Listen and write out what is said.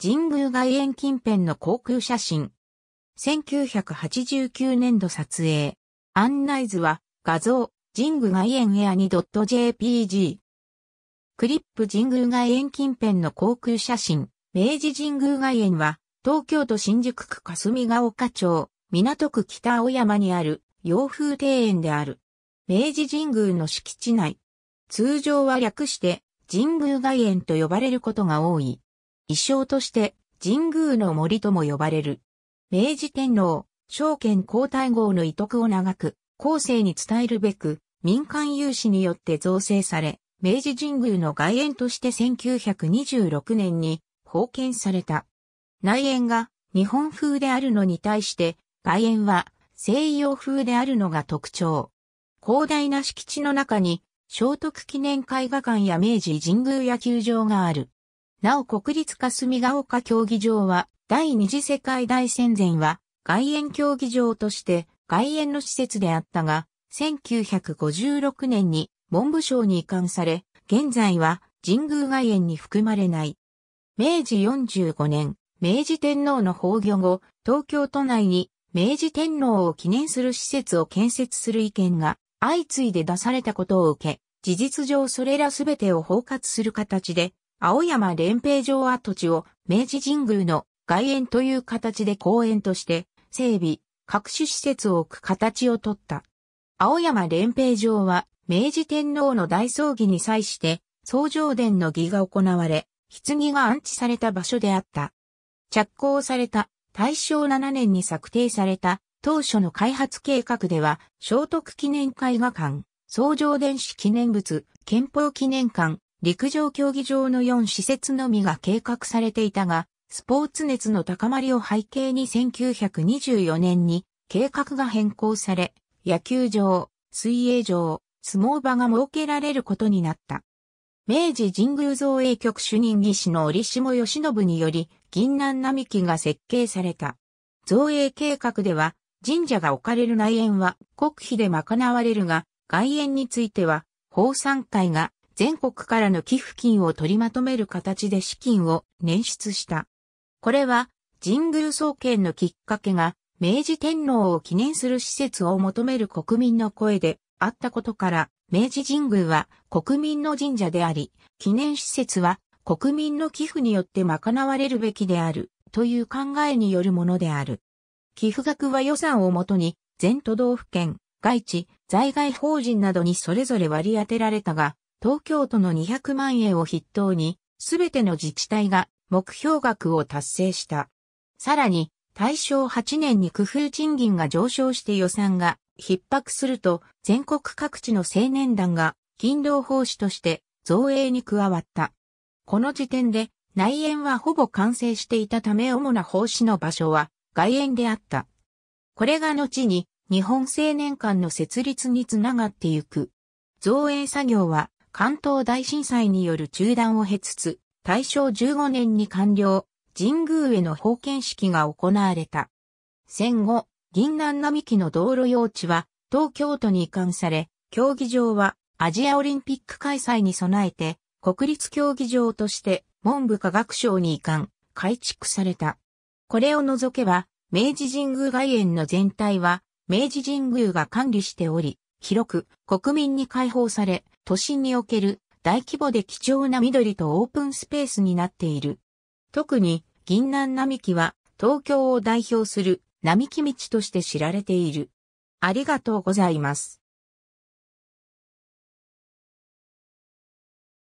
神宮外苑近辺の航空写真。1989年度撮影。案内図は画像、神宮外苑エア 2.jpg。クリップ神宮外苑近辺の航空写真。明治神宮外苑は東京都新宿区霞ヶ丘町、港区北青山にある洋風庭園である。明治神宮の敷地内。通常は略して神宮外苑と呼ばれることが多い。意匠として神宮の森とも呼ばれる。明治天皇、証券皇太后の遺徳を長く、後世に伝えるべく、民間有志によって造成され、明治神宮の外苑として1926年に封建された。内苑が日本風であるのに対して、外苑は西洋風であるのが特徴。広大な敷地の中に、聖徳記念絵画館や明治神宮野球場がある。なお国立霞ヶ丘競技場は、第二次世界大戦前は、外苑競技場として外苑の施設であったが、1956年に文部省に移管され、現在は神宮外苑に含まれない。明治45年、明治天皇の崩御後、東京都内に明治天皇を記念する施設を建設する意見が相次いで出されたことを受け、事実上それらすべてを包括する形で青山連平城跡地を明治神宮の外苑という形で公園として整備、各種施設を置く形をとった。青山連平城は明治天皇の大葬儀に際して総上殿の儀が行われ、棺が安置された場所であった。着工された大正7年に策定された当初の開発計画では、聖徳記念絵画館、創上電子記念物、憲法記念館、陸上競技場の4施設のみが計画されていたが、スポーツ熱の高まりを背景に1924年に計画が変更され、野球場、水泳場、相撲場が設けられることになった。明治神宮造営局主任技師の折下義信により、銀南並木が設計された。造営計画では、神社が置かれる内縁は国費で賄われるが、外縁については、法産会が全国からの寄付金を取りまとめる形で資金を捻出した。これは、神宮総研のきっかけが、明治天皇を記念する施設を求める国民の声であったことから、明治神宮は国民の神社であり、記念施設は国民の寄付によって賄われるべきである、という考えによるものである。寄付額は予算をもとに、全都道府県、外地、在外法人などにそれぞれ割り当てられたが、東京都の200万円を筆頭に、すべての自治体が目標額を達成した。さらに、大正8年に工夫賃金が上昇して予算が逼迫すると、全国各地の青年団が勤労奉仕として増営に加わった。この時点で、内縁はほぼ完成していたため主な奉仕の場所は外縁であった。これが後に日本青年館の設立につながってゆく。造営作業は関東大震災による中断を経つつ、大正15年に完了、神宮への封建式が行われた。戦後、銀南並木の道路用地は東京都に移管され、競技場はアジアオリンピック開催に備えて、国立競技場として文部科学省に移管、改築された。これを除けば、明治神宮外苑の全体は、明治神宮が管理しており、広く国民に開放され、都心における大規模で貴重な緑とオープンスペースになっている。特に銀南並木は東京を代表する並木道として知られている。ありがとうございます。